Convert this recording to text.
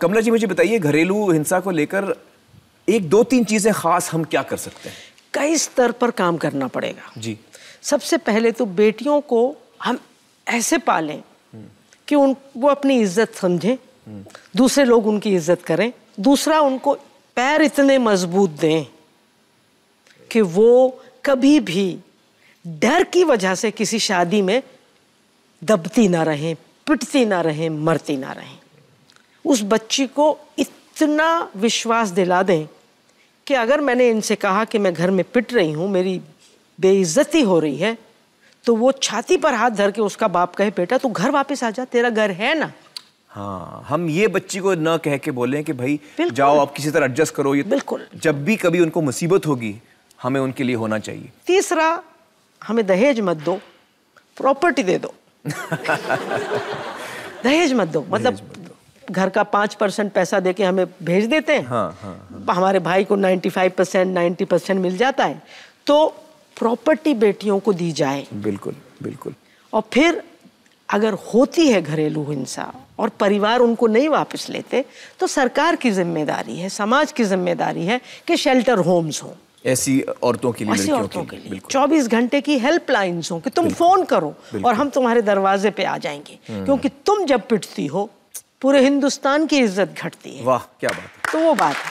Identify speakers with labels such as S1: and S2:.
S1: कमला जी मुझे बताइए घरेलू हिंसा को लेकर एक दो तीन चीज़ें खास हम क्या
S2: कर सकते हैं कई स्तर पर काम करना पड़ेगा जी सबसे पहले तो बेटियों को हम ऐसे पालें कि उन वो अपनी इज्जत समझें दूसरे लोग उनकी इज्जत करें दूसरा उनको पैर इतने मजबूत दें कि वो कभी भी डर की वजह से किसी शादी में दबती ना रहें पिटती ना रहें मरती ना रहें उस बच्ची को इतना विश्वास दिला दें कि अगर मैंने इनसे कहा कि मैं घर में पिट रही हूँ मेरी बेइज्जती हो रही है तो वो छाती पर हाथ धर के उसका बाप कहे बेटा तू घर वापस आ जा तेरा घर है ना हाँ हम ये
S1: बच्ची को न कह के बोले कि भाई जाओ आप किसी तरह एडजस्ट करो ये बिल्कुल जब भी कभी उनको मुसीबत होगी हमें उनके लिए होना चाहिए
S2: तीसरा हमें दहेज मत दो प्रॉपर्टी दे दो दहेज मत दो मतलब घर का पांच परसेंट पैसा दे के हमें भेज देते हैं हाँ, हाँ, हाँ. हमारे भाई को ninety five percent ninety percent मिल जाता है तो प्रॉपर्टी बेटियों को दी जाए बिल्कुल बिल्कुल और फिर अगर होती है घरेलू हिंसा और परिवार उनको नहीं वापस लेते तो सरकार की जिम्मेदारी है समाज की जिम्मेदारी है कि शेल्टर होम्स हो
S1: ऐसी औरतों के लिए ऐसी औरतों के लिए
S2: चौबीस घंटे की हेल्पलाइंस हो कि तुम फोन करो और हम तुम्हारे दरवाजे पे आ जाएंगे हम्म। क्योंकि तुम जब पिटती हो पूरे हिंदुस्तान की इज्जत घटती
S1: है वाह क्या बात
S2: है तो वो बात है